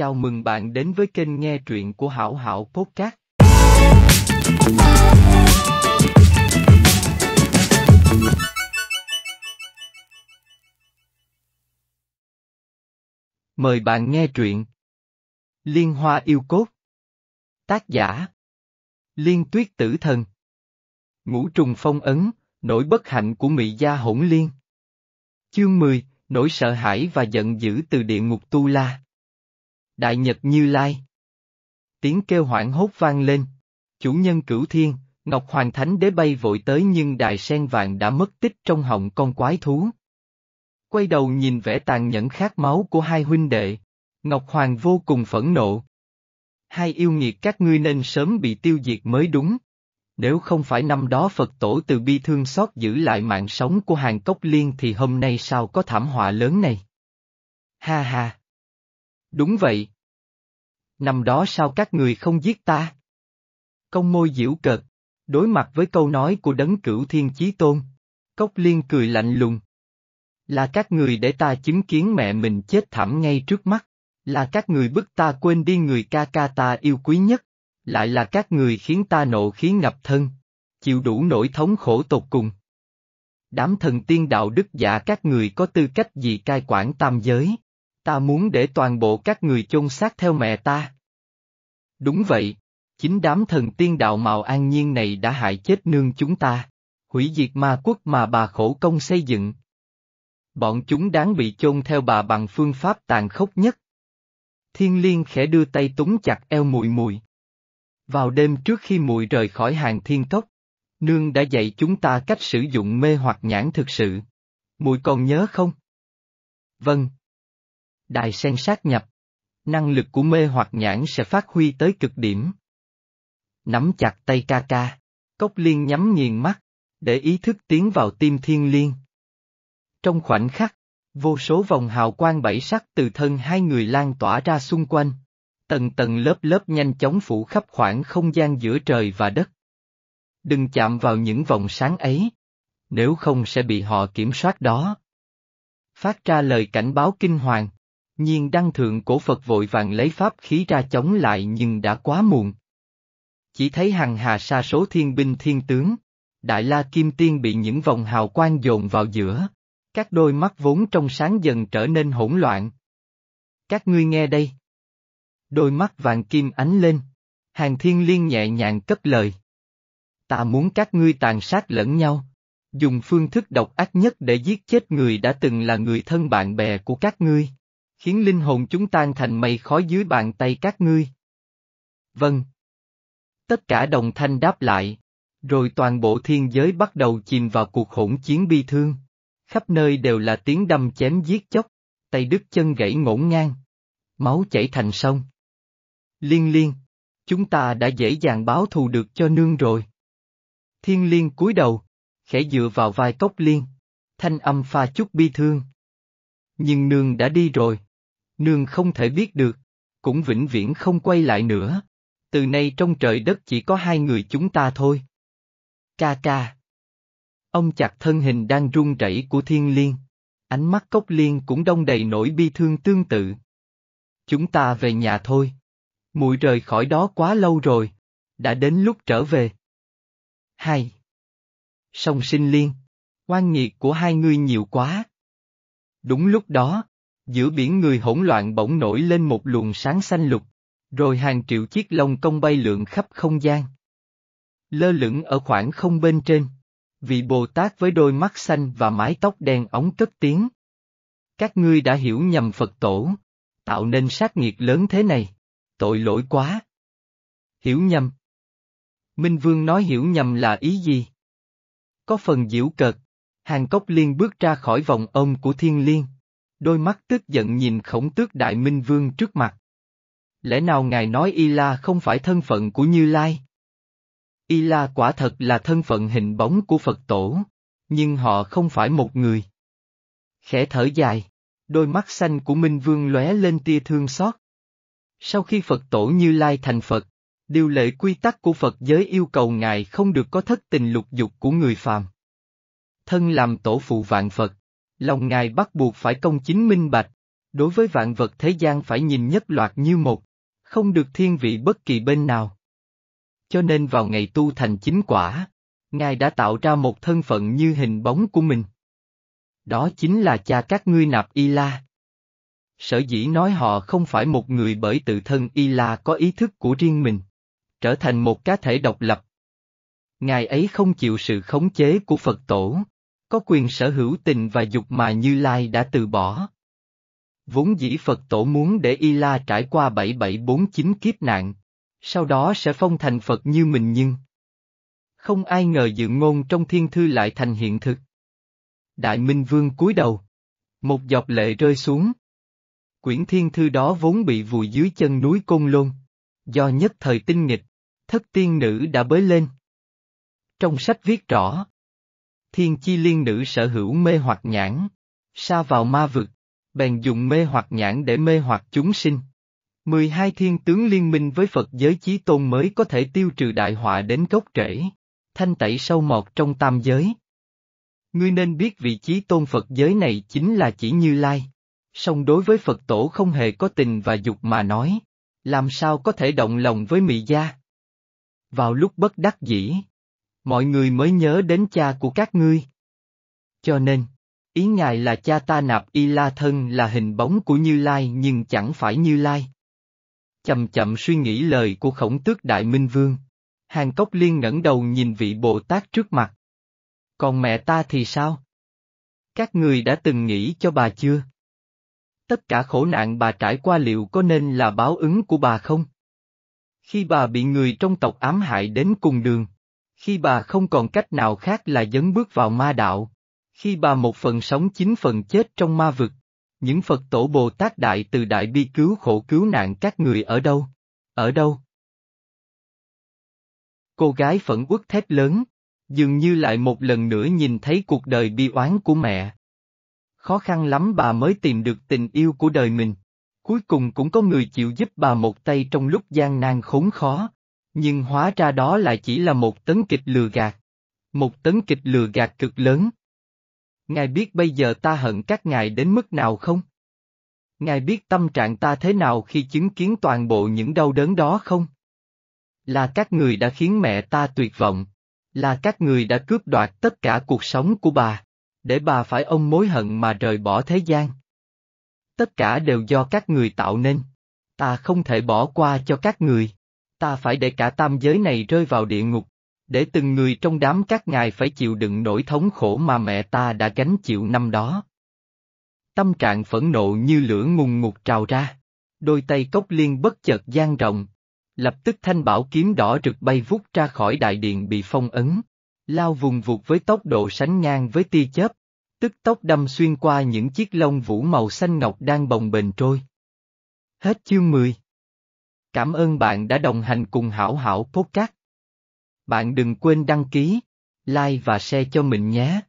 Chào mừng bạn đến với kênh nghe truyện của Hảo Hảo Podcast. Mời bạn nghe truyện Liên Hoa Yêu Cốt Tác giả Liên Tuyết Tử Thần Ngũ trùng phong ấn, nỗi bất hạnh của Ngụy Gia Hỗn Liên Chương 10, nỗi sợ hãi và giận dữ từ địa ngục Tu La Đại Nhật Như Lai. Tiếng kêu hoảng hốt vang lên. Chủ nhân cửu thiên, Ngọc Hoàng Thánh đế bay vội tới nhưng đại sen vàng đã mất tích trong họng con quái thú. Quay đầu nhìn vẻ tàn nhẫn khát máu của hai huynh đệ. Ngọc Hoàng vô cùng phẫn nộ. Hai yêu nghiệt các ngươi nên sớm bị tiêu diệt mới đúng. Nếu không phải năm đó Phật tổ từ bi thương xót giữ lại mạng sống của hàng cốc liên thì hôm nay sao có thảm họa lớn này. Ha ha! Đúng vậy. Năm đó sao các người không giết ta? Công môi diễu cợt, đối mặt với câu nói của đấng cửu thiên chí tôn. Cốc liên cười lạnh lùng. Là các người để ta chứng kiến mẹ mình chết thảm ngay trước mắt. Là các người bức ta quên đi người ca ca ta yêu quý nhất. Lại là các người khiến ta nộ khí ngập thân. Chịu đủ nỗi thống khổ tột cùng. Đám thần tiên đạo đức giả các người có tư cách gì cai quản tam giới? ta muốn để toàn bộ các người chôn xác theo mẹ ta. Đúng vậy, chính đám thần tiên đạo màu an nhiên này đã hại chết nương chúng ta, hủy diệt ma quốc mà bà khổ công xây dựng. Bọn chúng đáng bị chôn theo bà bằng phương pháp tàn khốc nhất. Thiên liên khẽ đưa tay túng chặt eo mùi mùi. Vào đêm trước khi mùi rời khỏi hàng thiên cốc, nương đã dạy chúng ta cách sử dụng mê hoặc nhãn thực sự. Mùi còn nhớ không? Vâng, đài sen sát nhập. Năng lực của mê hoặc nhãn sẽ phát huy tới cực điểm. Nắm chặt tay ca ca, cốc liên nhắm nghiền mắt, để ý thức tiến vào tim thiên liên. Trong khoảnh khắc, vô số vòng hào quang bảy sắc từ thân hai người lan tỏa ra xung quanh. Tầng tầng lớp lớp nhanh chóng phủ khắp khoảng không gian giữa trời và đất. Đừng chạm vào những vòng sáng ấy, nếu không sẽ bị họ kiểm soát đó. Phát ra lời cảnh báo kinh hoàng, Nhiên đăng thượng cổ Phật vội vàng lấy pháp khí ra chống lại nhưng đã quá muộn. Chỉ thấy hằng hà sa số thiên binh thiên tướng, Đại La Kim Tiên bị những vòng hào quang dồn vào giữa, các đôi mắt vốn trong sáng dần trở nên hỗn loạn. Các ngươi nghe đây. Đôi mắt vàng kim ánh lên, hàng thiên liên nhẹ nhàng cất lời. Ta muốn các ngươi tàn sát lẫn nhau, dùng phương thức độc ác nhất để giết chết người đã từng là người thân bạn bè của các ngươi khiến linh hồn chúng tan thành mây khói dưới bàn tay các ngươi. Vâng. Tất cả đồng thanh đáp lại, rồi toàn bộ thiên giới bắt đầu chìm vào cuộc hỗn chiến bi thương. Khắp nơi đều là tiếng đâm chém giết chóc, tay đứt chân gãy ngổn ngang. Máu chảy thành sông. Liên liên, chúng ta đã dễ dàng báo thù được cho nương rồi. Thiên liên cúi đầu, khẽ dựa vào vai cốc liên, thanh âm pha chút bi thương. Nhưng nương đã đi rồi nương không thể biết được, cũng vĩnh viễn không quay lại nữa. Từ nay trong trời đất chỉ có hai người chúng ta thôi. Ca ca. Ông chặt thân hình đang run rẩy của thiên liên. Ánh mắt cốc liên cũng đông đầy nỗi bi thương tương tự. Chúng ta về nhà thôi. Mùi rời khỏi đó quá lâu rồi. Đã đến lúc trở về. Hai. Song sinh liên. quan nghiệt của hai người nhiều quá. Đúng lúc đó, Giữa biển người hỗn loạn bỗng nổi lên một luồng sáng xanh lục, rồi hàng triệu chiếc lông công bay lượn khắp không gian. Lơ lửng ở khoảng không bên trên, vị Bồ Tát với đôi mắt xanh và mái tóc đen ống cất tiếng. Các ngươi đã hiểu nhầm Phật tổ, tạo nên sát nghiệt lớn thế này, tội lỗi quá. Hiểu nhầm. Minh Vương nói hiểu nhầm là ý gì? Có phần diễu cợt, Hàng Cốc Liên bước ra khỏi vòng ôm của Thiên Liên, đôi mắt tức giận nhìn khổng tước đại minh vương trước mặt. Lẽ nào ngài nói Y La không phải thân phận của Như Lai? Y La quả thật là thân phận hình bóng của Phật Tổ, nhưng họ không phải một người. Khẽ thở dài, đôi mắt xanh của Minh Vương lóe lên tia thương xót. Sau khi Phật Tổ Như Lai thành Phật, điều lệ quy tắc của Phật giới yêu cầu ngài không được có thất tình lục dục của người phàm. Thân làm tổ phụ vạn Phật, lòng ngài bắt buộc phải công chính minh bạch, đối với vạn vật thế gian phải nhìn nhất loạt như một, không được thiên vị bất kỳ bên nào. Cho nên vào ngày tu thành chính quả, ngài đã tạo ra một thân phận như hình bóng của mình. Đó chính là cha các ngươi nạp y la. Sở dĩ nói họ không phải một người bởi tự thân y la có ý thức của riêng mình, trở thành một cá thể độc lập. Ngài ấy không chịu sự khống chế của Phật tổ, có quyền sở hữu tình và dục mà Như Lai đã từ bỏ. Vốn dĩ Phật tổ muốn để Y La trải qua 7749 kiếp nạn, sau đó sẽ phong thành Phật như mình nhưng... Không ai ngờ dự ngôn trong thiên thư lại thành hiện thực. Đại Minh Vương cúi đầu. Một giọt lệ rơi xuống. Quyển thiên thư đó vốn bị vùi dưới chân núi Côn Lôn. Do nhất thời tinh nghịch, thất tiên nữ đã bới lên. Trong sách viết rõ, thiên chi liên nữ sở hữu mê hoặc nhãn. Sa vào ma vực, bèn dùng mê hoặc nhãn để mê hoặc chúng sinh. 12 thiên tướng liên minh với Phật giới chí tôn mới có thể tiêu trừ đại họa đến gốc rễ, thanh tẩy sâu mọt trong tam giới. Ngươi nên biết vị trí tôn Phật giới này chính là chỉ Như Lai. Song đối với Phật tổ không hề có tình và dục mà nói, làm sao có thể động lòng với mị gia? Vào lúc bất đắc dĩ, mọi người mới nhớ đến cha của các ngươi. Cho nên, ý ngài là cha ta nạp y la thân là hình bóng của Như Lai nhưng chẳng phải Như Lai. Chậm chậm suy nghĩ lời của khổng tước Đại Minh Vương. Hàng Cốc Liên ngẩng đầu nhìn vị Bồ Tát trước mặt. Còn mẹ ta thì sao? Các người đã từng nghĩ cho bà chưa? Tất cả khổ nạn bà trải qua liệu có nên là báo ứng của bà không? Khi bà bị người trong tộc ám hại đến cùng đường, khi bà không còn cách nào khác là dấn bước vào ma đạo. Khi bà một phần sống chín phần chết trong ma vực. Những Phật tổ Bồ Tát Đại từ Đại Bi cứu khổ cứu nạn các người ở đâu? Ở đâu? Cô gái phẫn uất thét lớn, dường như lại một lần nữa nhìn thấy cuộc đời bi oán của mẹ. Khó khăn lắm bà mới tìm được tình yêu của đời mình. Cuối cùng cũng có người chịu giúp bà một tay trong lúc gian nan khốn khó. Nhưng hóa ra đó lại chỉ là một tấn kịch lừa gạt. Một tấn kịch lừa gạt cực lớn. Ngài biết bây giờ ta hận các ngài đến mức nào không? Ngài biết tâm trạng ta thế nào khi chứng kiến toàn bộ những đau đớn đó không? Là các người đã khiến mẹ ta tuyệt vọng. Là các người đã cướp đoạt tất cả cuộc sống của bà. Để bà phải ông mối hận mà rời bỏ thế gian. Tất cả đều do các người tạo nên. Ta không thể bỏ qua cho các người ta phải để cả tam giới này rơi vào địa ngục, để từng người trong đám các ngài phải chịu đựng nỗi thống khổ mà mẹ ta đã gánh chịu năm đó. Tâm trạng phẫn nộ như lửa ngùng ngục trào ra, đôi tay cốc liên bất chợt gian rộng, lập tức thanh bảo kiếm đỏ rực bay vút ra khỏi đại điện bị phong ấn, lao vùng vụt với tốc độ sánh ngang với tia chớp, tức tốc đâm xuyên qua những chiếc lông vũ màu xanh ngọc đang bồng bềnh trôi. Hết chương 10 Cảm ơn bạn đã đồng hành cùng Hảo Hảo Podcast. Bạn đừng quên đăng ký, like và share cho mình nhé.